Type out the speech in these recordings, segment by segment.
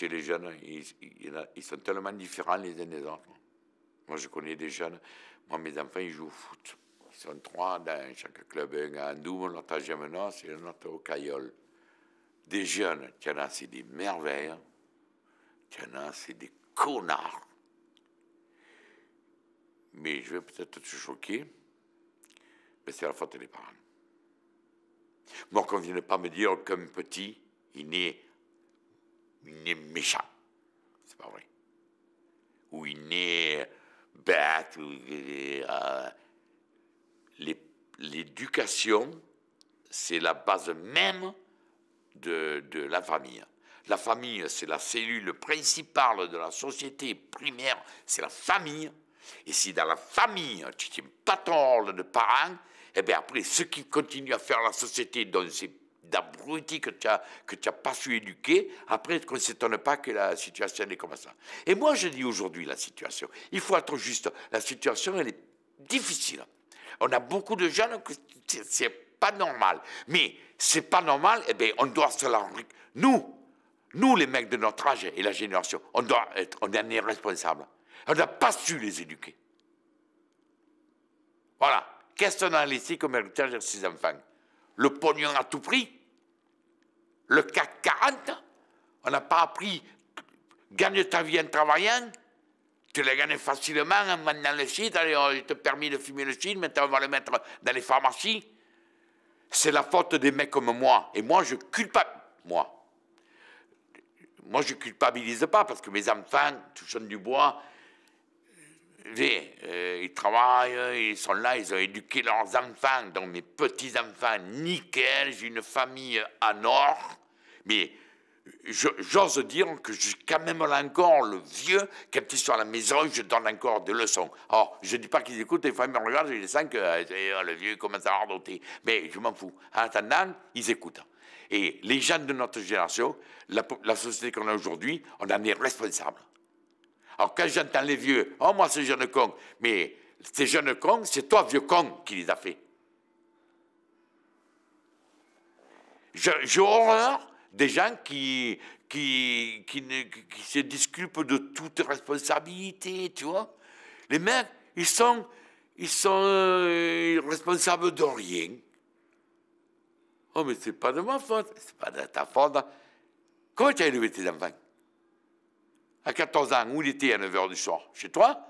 C'est les jeunes, ils, sont tellement différents les uns des autres. Moi, je connais des jeunes. Moi, mes enfants, ils jouent au foot. Ils sont trois dans chaque club. Un à Andoum, l'autre à C'est et autre au Caillol. Des jeunes. Tiens, là, c'est des merveilles. Tiens, là, c'est des connards. Mais je vais peut-être te choquer, mais c'est la faute des parents. Moi, qu'on ne vienne pas me dire qu'un petit, il n'est il est méchant. C'est pas vrai. Ou il est bête. Euh, l'éducation, c'est la base même de, de la famille. La famille, c'est la cellule principale de la société primaire, c'est la famille. Et si dans la famille, tu ne pas ton rôle de parent, et eh bien après, ceux qui continuent à faire la société dans c'est d'abrutis que tu as que tu n'as pas su éduquer, après qu'on ne s'étonne pas que la situation est comme ça. Et moi, je dis aujourd'hui la situation. Il faut être juste. La situation, elle est difficile. On a beaucoup de jeunes que c'est pas normal. Mais c'est pas normal, et eh bien, on doit se la... Nous, nous, les mecs de notre âge et la génération, on doit être, on est responsable. On n'a pas su les éduquer. Voilà. Qu'est-ce qu'on a laissé comme héritage ces enfants Le pognon à tout prix le CAC 40, on n'a pas appris gagne ta vie en travaillant, tu l'as gagné facilement en vendant le site. allez, on oh, te permis de fumer le site. maintenant on va le mettre dans les pharmacies. C'est la faute des mecs comme moi. Et moi, je culpabilise. Moi. Moi, je culpabilise pas parce que mes enfants, touchent du bois, euh, ils travaillent, ils sont là, ils ont éduqué leurs enfants, donc mes petits-enfants, nickel, j'ai une famille en or, mais j'ose dire que je quand même là encore le vieux, quand ils sont à la maison, je donne encore des leçons. Alors, je ne dis pas qu'ils écoutent, des fois ils me regardent, je les sens que euh, euh, le vieux commence à ardoter, mais je m'en fous. En attendant, ils écoutent. Et les jeunes de notre génération, la, la société qu'on a aujourd'hui, on en est responsable. Alors quand j'entends les vieux, oh moi c'est jeune con, mais c'est jeune con, c'est toi vieux con qui les a fait. J'ai horreur des gens qui, qui, qui, se disculpent de toute responsabilité, tu vois. Les mecs, ils sont, ils sont euh, responsables de rien. Oh, mais c'est pas de ma faute, c'est pas de ta faute. Comment tu as élevé tes enfants à 14 ans, où il était à 9 h du soir Chez toi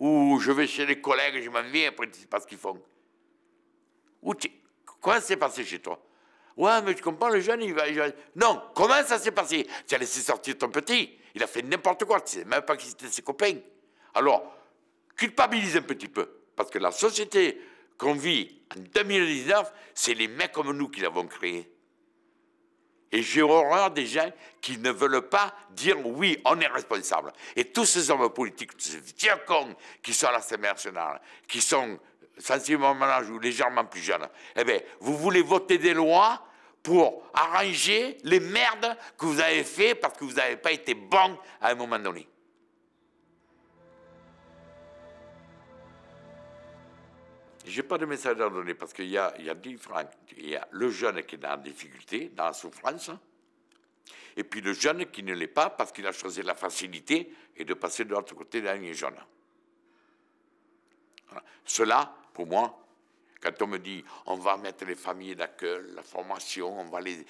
Ou je vais chez les collègues, je m'en viens, après tu sais pas ce qu'ils font Ou tu... Comment ça s'est passé chez toi Ouais, mais tu comprends, le jeune, il va. Non, comment ça s'est passé Tu as laissé sortir ton petit. Il a fait n'importe quoi. Tu sais même pas qui c'était ses copains. Alors, culpabilise un petit peu. Parce que la société qu'on vit en 2019, c'est les mecs comme nous qui l'avons créée. Et j'ai horreur des gens qui ne veulent pas dire oui, on est responsable. Et tous ces hommes politiques, tous ces qui sont à l'Assemblée nationale, qui sont sensiblement âge ou légèrement plus jeunes, eh bien, vous voulez voter des lois pour arranger les merdes que vous avez fait parce que vous n'avez pas été bon à un moment donné. Je n'ai pas de message à donner parce qu'il y a, le jeune qui est dans la difficulté, dans la souffrance, hein. et puis le jeune qui ne l'est pas parce qu'il a choisi la facilité et de passer de l'autre côté d'un jeune. Cela, pour moi, quand on me dit on va mettre les familles d'accueil, la formation, on va les.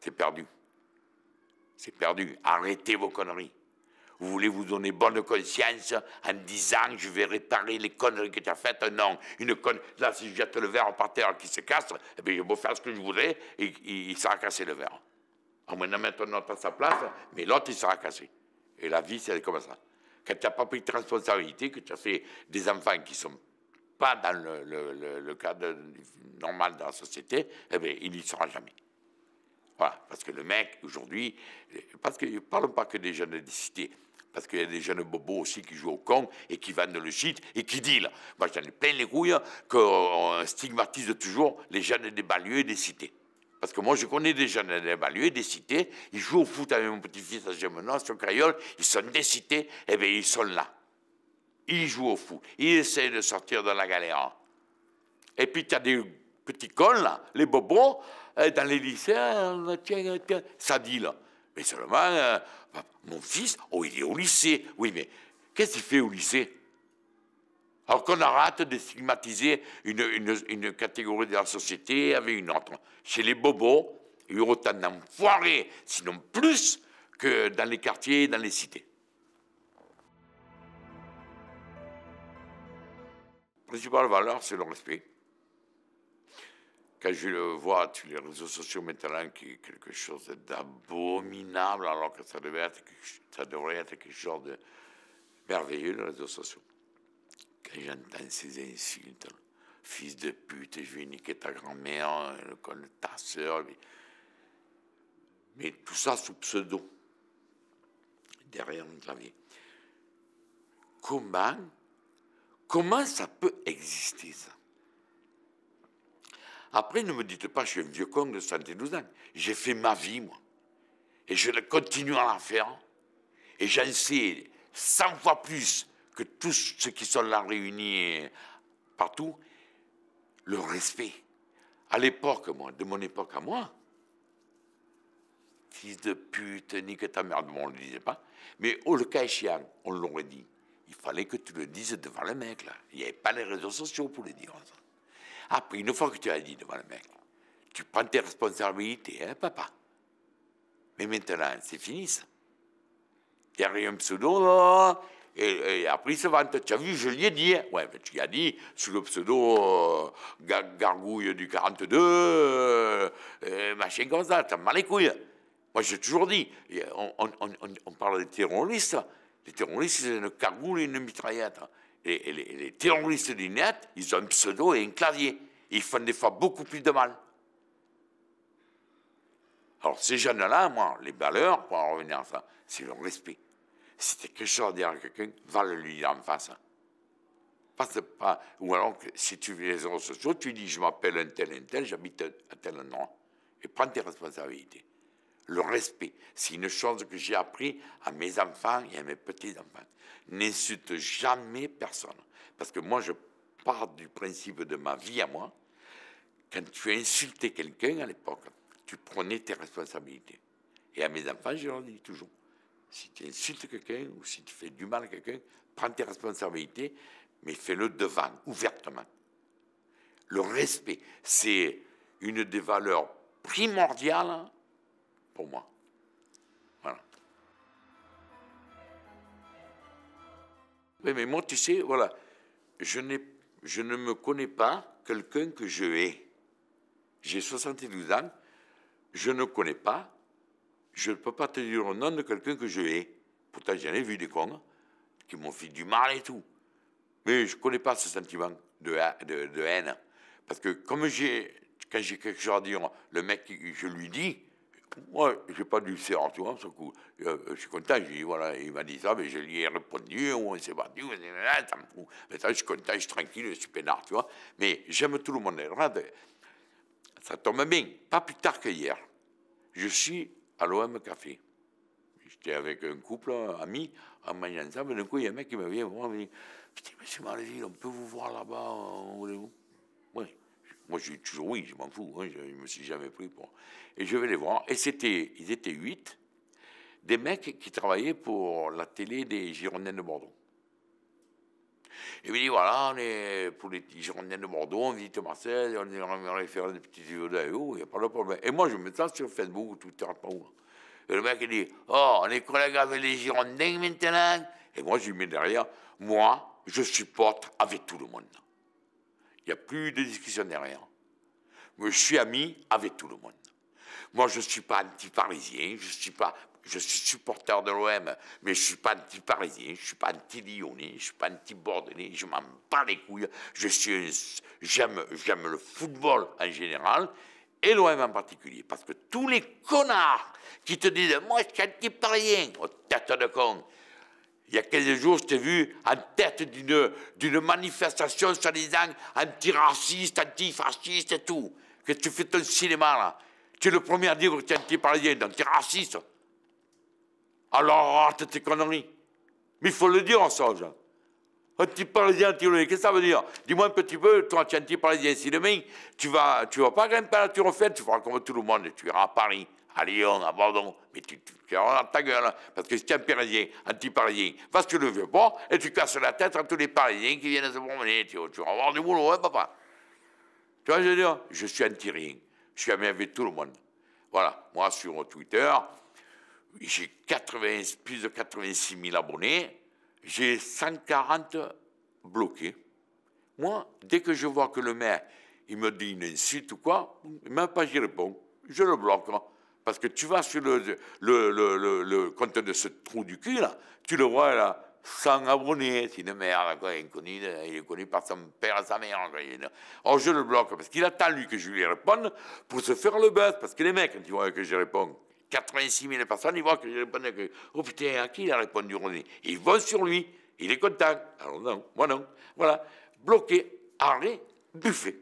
C'est perdu. C'est perdu. Arrêtez vos conneries. Vous voulez vous donner bonne conscience en disant je vais réparer les conneries que tu as faites Non, une conne... là, si je jette le verre par terre qui se casse, eh bien, je vais faire ce que je voudrais et il, sera cassé le verre. En maintenant mettre autre à sa place, mais l'autre, il sera cassé. Et la vie, c'est comme ça. Quand tu n'as pas pris de responsabilité, que tu as fait des enfants qui sont pas dans le, cadre normal de la société, eh bien, il n'y sera jamais. Voilà, parce que le mec, aujourd'hui, parce que ne parlons pas que des jeunes de cité, parce qu'il y a des jeunes bobos aussi qui jouent au con et qui vendent le shit et qui disent, Moi, j'en ai plein les rouilles qu'on stigmatise toujours les jeunes des banlieues et des cités. Parce que moi, je connais des jeunes des banlieues et des cités, ils jouent au foot avec mon petit-fils à Gémenon, sur Crayole, ils sont des cités, et eh bien ils sont là. Ils jouent au foot, ils essayent de sortir de la galère. Et puis, tu as des petits cons, là, les bobos, eh, dans les lycées, hein, ça dit ça Mais seulement... Euh, bah, mon fils, oh, il est au lycée. Oui, mais qu'est-ce qu'il fait au lycée alors qu'on arrête de stigmatiser une, catégorie de la société avec une autre. Chez les bobos, il y a autant d'enfoirés, sinon plus, que dans les quartiers et dans les cités. La principale valeur, c'est le respect quand je le vois sur les réseaux sociaux maintenant, qui est quelque chose d'abominable, alors que ça, être, devrait être quelque chose de merveilleux, les réseaux sociaux. Quand j'entends ces insultes, fils de pute, je vais niquer ta grand-mère, euh, ta soeur. Mais... tout ça sous pseudo, derrière mon clavier. Comment, comment ça peut exister, ça après, ne me dites pas, je suis un vieux con de 72 ans. J'ai fait ma vie, moi. Et je continue à la faire. Et j'ai sais 100 fois plus que tous ceux qui sont là réunis partout. Le respect. À l'époque, moi, de mon époque à moi, fils de pute, que ta merde, bon, on ne le disait pas. Mais au le cas on l'aurait dit. Il fallait que tu le dises devant les mecs, là. Il n'y avait pas les réseaux sociaux pour le dire. Après, une fois que tu as dit devant le mec, tu prends tes responsabilités, hein, papa. Mais maintenant, c'est fini ça. Derrière un pseudo, là, et, après il se vante. Tu as vu, je lui ai dit. Hein. Ouais, mais tu as dit, sous le pseudo euh, gargouille du 42, euh, euh, machin comme ça, t'as mal les couilles. Moi, j'ai toujours dit, on, on, on, on, parle des terroristes. Les terroristes, c'est une gargouille et une mitraillette les, les, terroristes du net, ils ont un pseudo et un clavier. Ils font des fois beaucoup plus de mal. Alors, ces jeunes-là, moi, les valeurs, pour en revenir à ça, c'est le respect. Si tu quelque chose à dire à quelqu'un, va le lui dire en face. pas, ou alors, si tu vis les réseaux sociaux, tu dis Je m'appelle un tel, un tel, j'habite à tel endroit. Et prends tes responsabilités le respect. C'est une chose que j'ai appris à mes enfants et à mes petits-enfants. N'insulte jamais personne. Parce que moi, je pars du principe de ma vie à moi. Quand tu insultais quelqu'un à l'époque, tu prenais tes responsabilités. Et à mes enfants, je leur dis toujours, si tu insultes quelqu'un ou si tu fais du mal à quelqu'un, prends tes responsabilités, mais fais-le devant, ouvertement. Le respect, c'est une des valeurs primordiales pour moi. Voilà. mais moi, tu sais, voilà, je, je ne me connais pas quelqu'un que je hais. J'ai 72 ans, je ne connais pas, je ne peux pas te dire le nom de quelqu'un que je hais. Pourtant, j'en ai vu des cons qui m'ont fait du mal et tout. Mais je ne connais pas ce sentiment de, de haine. Parce que comme j'ai, quand j'ai quelque chose à dire, le mec, je lui dis, moi, j'ai pas dû le faire, tu vois, ce coup. Euh, je suis content, j'ai dit, voilà, il m'a dit ça, mais je lui ai répondu, on s'est battu, ça me fout. Maintenant, je suis content, je suis tranquille, je suis peinard, tu vois. Mais j'aime tout le monde. Regarde, ça tombe bien, pas plus tard que hier. Je suis à l'OM Café. J'étais avec un couple, un ami, en mangeant mais d'un coup, il y a un mec qui me vient il me dit, putain, monsieur Maréville, on peut vous voir là-bas, euh, voulez-vous moi, je dis toujours oui, je m'en fous. Hein, je ne me suis jamais pris pour. Et je vais les voir. Et c'était, ils étaient huit, des mecs qui travaillaient pour la télé des Girondins de Bordeaux. Et me dit voilà, on est pour les Girondins de Bordeaux, on visite Marseille, on aimerait faire des petites vidéos, il n'y a pas de problème. Et moi, je me sens sur Facebook, Twitter, pas où. Et le mec, il dit Oh, on est collègues avec les Girondins maintenant. Et moi, je lui mets derrière Moi, je supporte avec tout le monde. Il n'y a plus de discussion derrière. je suis ami avec tout le monde. Moi, je ne suis pas anti-parisien, je suis pas. Je suis supporter de l'OM, mais je ne suis pas anti-parisien, je ne suis pas anti-lyonnais, je ne suis pas anti-bordelais, je m'en bats les couilles. Je suis j'aime, j'aime le football en général et l'OM en particulier. Parce que tous les connards qui te disent Moi, je suis anti-parisien, t'as oh, tête de con, il y a 15 jours, je t'ai vu en tête d'une manifestation soi-disant anti-raciste, anti-fasciste et tout. Que tu fais ton cinéma là. Tu es le premier à dire que tu es anti-parisien, anti-raciste. Alors arrête tes conneries. Mais il faut le dire en songe. Anti-parisien, anti qu'est-ce que ça veut dire Dis-moi un petit peu, toi, tu es anti-parisien. Si demain, tu vas, tu vas pas grimper à la tour tu feras comme tout le monde et tu iras à Paris à Lyon, à Bordeaux, mais tu, te tu as ta gueule, hein. parce que si tu es un Parisien, anti-Parisien, que tu le veux pas, et tu casses la tête à tous les Parisiens qui viennent se promener, tu, tu vas avoir du boulot, hein, papa Tu vois, je veux dire, je suis anti-rien, je suis ami avec tout le monde. Voilà, moi sur Twitter, j'ai plus de 86 000 abonnés, j'ai 140 bloqués. Moi, dès que je vois que le maire, il me dit une insulte ou quoi, même pas j'y réponds, je le bloque. Hein. Parce que tu vas sur le, le, le, le compte de ce trou du cul, là, tu le vois là, sans abonnés, c'est une merde, quoi, il est connu par son père et sa mère. Quoi. Oh, je le bloque, parce qu'il attend, lui, que je lui réponde pour se faire le buzz. Parce que les mecs, quand ils voient que je réponds, 86 000 personnes, ils voient que je réponds que, oh putain, à qui il a répondu René Ils vont sur lui, il est content. Alors non, moi non. Voilà, bloqué, arrêt, buffet.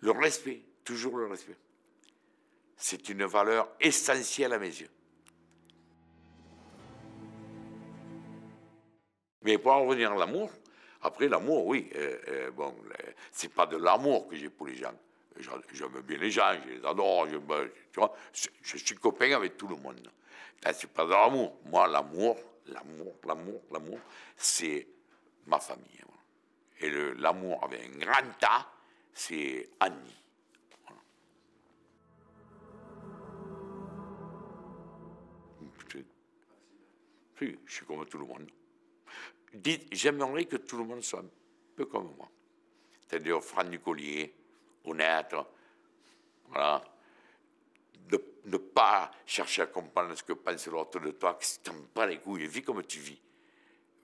Le respect, toujours le respect. C'est une valeur essentielle à mes yeux. Mais pour en revenir à l'amour, après l'amour, oui, euh, euh bon, euh, c'est pas de l'amour que j'ai pour les gens. J'aime bien les gens, je les adore, je, tu vois, je, suis copain avec tout le monde. C'est pas de l'amour. Moi, l'amour, l'amour, l'amour, l'amour, c'est ma famille. Et l'amour avec un grand A, c'est Annie. je suis comme tout le monde. J'aimerais que tout le monde soit un peu comme moi. C'est-à-dire franc du collier, honnête, ne pas chercher à comprendre ce que pense l'autre de toi, que si t'en pas les couilles, vis comme tu vis.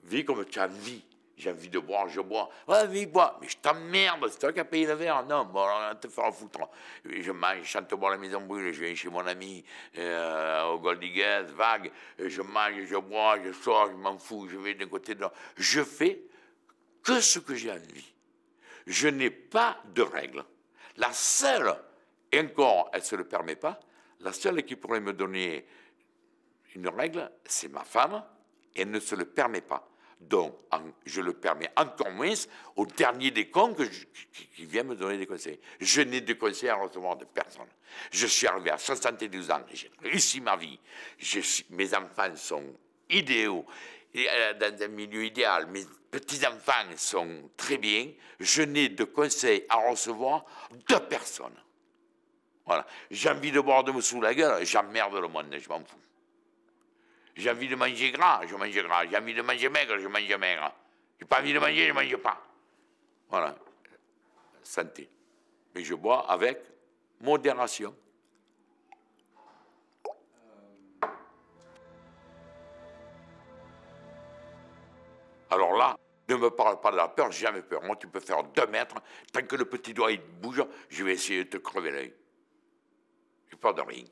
Vis comme tu as envie. J'ai envie de boire, je bois. Ouais, mais bois. Mais je t'emmerde, c'est toi qui as payé le verre. Non, on va te faire foutre. Je mange, je chante boire la maison brûle, je viens chez mon ami euh, au vague. Je mange, je bois, je sors, je m'en fous, je vais d'un côté de l'autre. Je fais que ce que j'ai envie. Je n'ai pas de règles. La seule, et encore, elle ne se le permet pas, la seule qui pourrait me donner une règle, c'est ma femme, et elle ne se le permet pas. Donc, je le permets encore moins au dernier des cons qui, vient me donner des conseils. Je n'ai de conseils à recevoir de personne. Je suis arrivé à 72 ans, j'ai réussi ma vie. mes enfants sont idéaux, euh, dans un milieu idéal. Mes petits-enfants sont très bien. Je n'ai de conseils à recevoir de personne. Voilà. J'ai envie de boire de me sous la gueule, j'emmerde le monde, je m'en fous. J'ai envie de manger gras, je mange gras. J'ai envie de manger maigre, je mange maigre. J'ai pas envie de manger, je mange pas. Voilà. Santé. Mais je bois avec modération. Alors là, ne me parle pas de la peur, j'ai jamais peur. Moi, tu peux faire deux mètres, tant que le petit doigt il bouge, je vais essayer de te crever l'œil. J'ai peur de rien.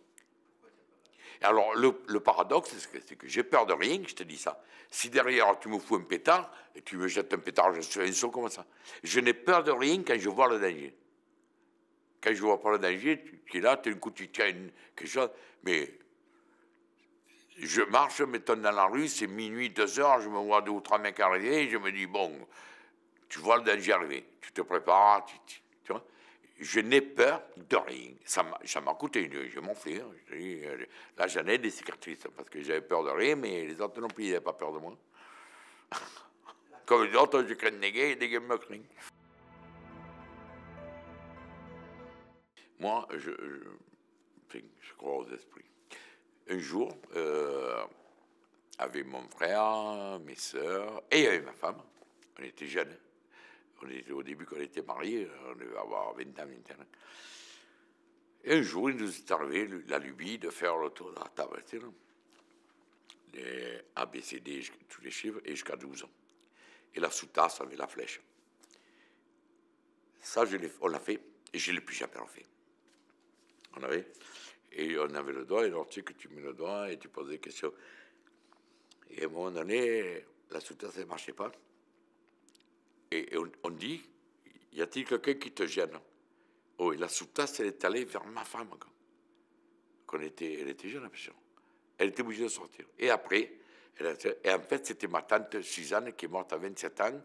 Alors, le, paradoxe, c'est que, j'ai peur de rien, je te dis ça. Si derrière, tu me fous un pétard, et tu me jettes un pétard, je suis un saut comme ça. Je n'ai peur de rien quand je vois le danger. Quand je vois pas le danger, tu, es là, tu, coup, tu tiens quelque chose, mais je marche, je m'étonne dans la rue, c'est minuit, deux heures, je me vois deux ou trois mecs arriver, et je me dis, bon, tu vois le danger arriver, tu te prépares, tu vois je n'ai peur de rien. Ça m'a coûté, je m'enfuir. Euh, là, j'en ai des cicatrices parce que j'avais peur de rien, mais les autres non plus, ils n'avaient pas peur de moi. Comme les autres, je de des et des me craignent. Moi, je, je, crois aux esprits. Un jour, euh, avec mon frère, mes soeurs et avec ma femme, on était jeunes on était, au début, quand on était mariés, euh, on devait avoir 20 ans maintenant. Et un jour, il nous est arrivé la lubie de faire le tour de la table. Les ABCD, tous les chiffres, et jusqu'à 12 ans. Et la soutasse, avait la flèche. Ça, on l'a fait, et je ne l'ai plus jamais refait. On avait, et on avait le doigt, et on sais que tu mets le doigt, et tu poses des questions. Et à un moment donné, la soutasse, ne marchait pas et on, dit, y a-t-il quelqu'un qui te gêne Oh, la sous-tasse, elle est allée vers ma femme. Quand elle était, jeune, Elle était obligée de sortir. Et après, en fait, c'était ma tante Suzanne qui est morte à 27 ans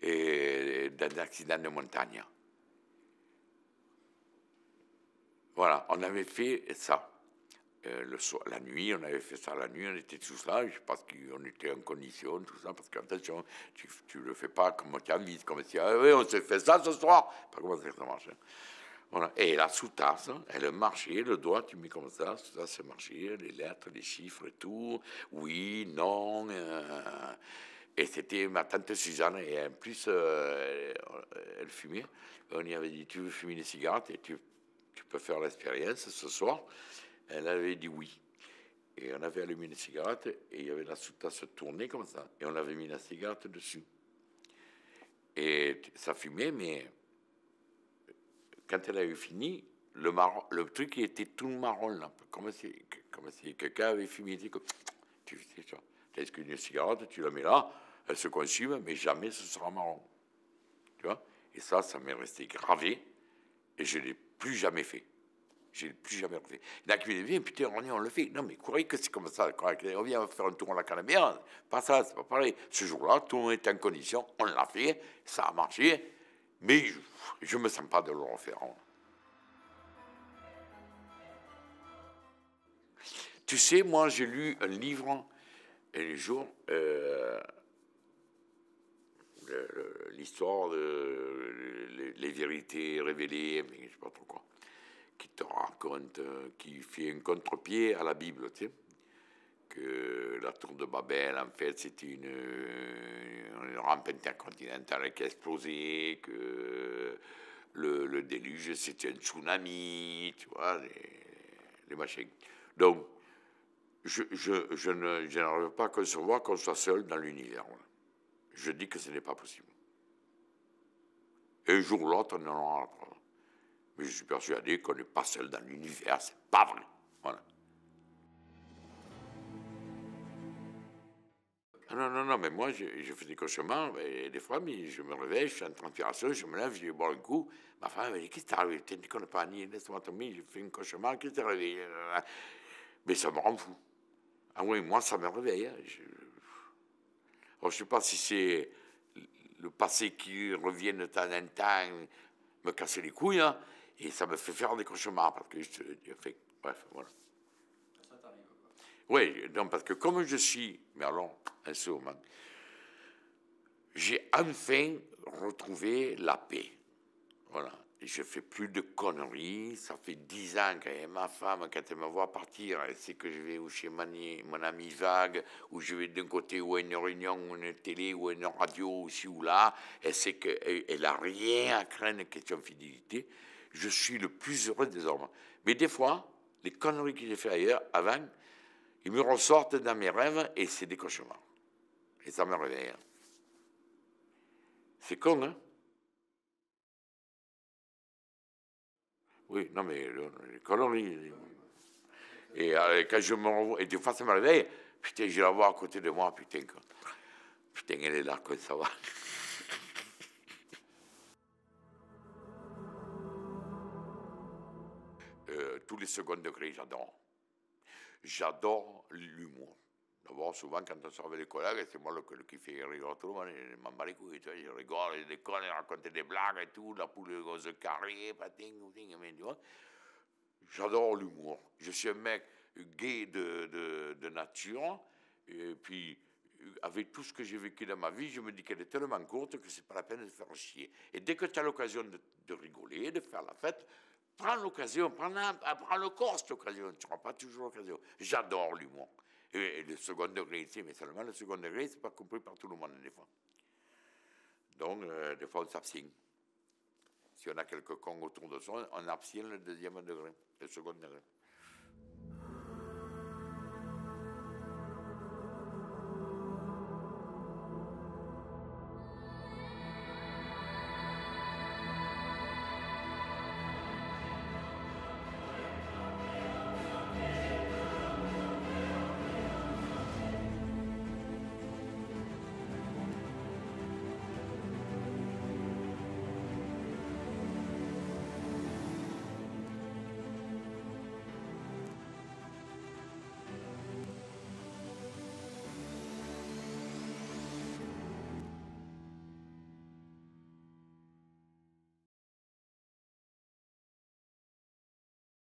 et, dans accident de montagne. Voilà, on avait fait ça. Euh, la nuit, on avait fait ça la nuit, on était tous là, parce qu'on était en condition, tout ça, parce qu'attention, tu, ne le fais pas comme on as envie, comme si, ah, oui, on s'est fait ça ce soir, pas comment hein. Et la sous-tasse, hein, elle marché, le doigt, tu mets comme ça, ça c'est marché, les lettres, les chiffres et tout, oui, non. Euh, et c'était ma tante Suzanne, et en plus, euh, elle fumait. On y avait dit, tu veux fumer des cigarettes, et tu peux faire l'expérience ce soir. Elle avait dit oui. Et on avait allumé une cigarette et il y avait la à se tourner comme ça. Et on avait mis la cigarette dessus. Et ça fumait, mais quand elle avait fini, le, le truc était tout marron, là, comme si, comme si quelqu'un avait fumé. Tu sais tu as une cigarette, tu la mets là, elle se consume, mais jamais ce sera marron. Tu vois Et ça, ça m'est resté gravé et je ne l'ai plus jamais fait. Je l'ai plus jamais refait. Il a crié, viens, putain, on le fait. Non, mais croyez que c'est comme ça. on vient faire un tour à la canamère, pas ça, c'est pas pareil. Ce jour-là, tout est en condition, on l'a fait, ça a marché, mais je ne me sens pas de le refaire. Tu sais, moi, j'ai lu un livre, un euh, jour, euh, l'histoire de les, vérités révélées, mais je sais pas trop quoi qui te raconte, euh, qui fait un contre-pied à la Bible, tu sais, que la tour de Babel, en fait, c'était euh, une, rampe intercontinentale qui a explosé, que le, déluge, c'était un tsunami, tu vois, les, machins. machines. Donc, je, je, je n'arrive pas à concevoir qu'on soit seul dans l'univers. Je dis que ce n'est pas possible. Un jour ou l'autre, on en aura la je suis persuadé qu'on n'est pas seul dans l'univers, c'est pas vrai. Ah non, non, non, mais moi, je, fais des cauchemars, et des fois, je me réveille, je suis en transpiration, je me lève, je bois un coup. Ma femme me dit Qu'est-ce qui t'arrive Tu ne connais pas, ni laisse-moi tomber, j'ai fait un cauchemar, qu'est-ce qui t'est arrivé Mais ça me rend fou. Ah oui, moi, ça me réveille. Hein, je... je ne sais pas si c'est le passé qui revient de temps en temps me casser les couilles, hein, et ça me fait faire des cauchemars parce que je, bref, voilà. Ça t'arrive Oui, parce que comme je suis, mais allons, un saut. j'ai enfin retrouvé la paix. Voilà. Je je fais plus de conneries. Ça fait dix ans que ma femme, quand elle me voit partir, elle sait que je vais ou chez mon ami Vague, ou je vais d'un côté ou à une réunion, ou une télé, ou une radio, ou ci ou là. Elle sait qu'elle n'a rien à craindre question fidélité je suis le plus heureux des hommes. Mais des fois, les conneries que j'ai fait ailleurs, avant, ils me ressortent dans mes rêves et c'est des cauchemars. Et ça me réveille. Hein. C'est con, hein Oui, non, mais les conneries. Euh, et quand je me et des fois ça me réveille, putain, je la vois à côté de moi, putain, putain, elle est là, quoi, ça va. Euh, tous les secondes degrés, j'adore. J'adore l'humour. D'abord, souvent, quand on sort avec les collègues, c'est moi le, qui fait rigoler tout le monde, je m'en bats tu vois, je rigole, je déconne, je raconte des blagues et tout, la poule aux œufs dingue ou patin, mais tu vois. J'adore l'humour. Je suis un mec gay de, nature, et puis avec tout ce que j'ai vécu dans ma vie, je me dis qu'elle est tellement courte que c'est pas la peine de faire chier. Et dès que tu as l'occasion de rigoler, de faire la fête, Prends l'occasion, ah, prends, le corps cette occasion, tu n'auras pas toujours l'occasion. J'adore l'humour. Et, le second degré ici, mais seulement le second degré, c'est pas compris par tout le monde des fois. Donc, euh, des fois, on s'abstient. Si on a quelques cons autour de soi, on abstient le deuxième degré, le second degré.